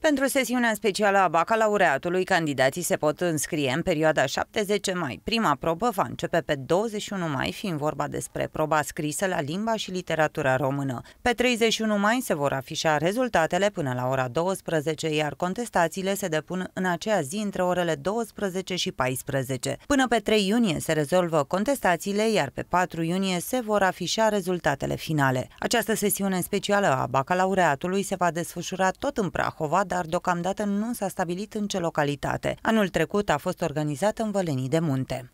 Pentru sesiunea specială a bacalaureatului, candidații se pot înscrie în perioada 70 mai. Prima probă va începe pe 21 mai, fiind vorba despre proba scrisă la limba și literatura română. Pe 31 mai se vor afișa rezultatele până la ora 12, iar contestațiile se depun în aceea zi între orele 12 și 14. Până pe 3 iunie se rezolvă contestațiile, iar pe 4 iunie se vor afișa rezultatele finale. Această sesiune specială a bacalaureatului se va desfășura tot în Prahova, dar deocamdată nu s-a stabilit în ce localitate. Anul trecut a fost organizată în Vălenii de Munte.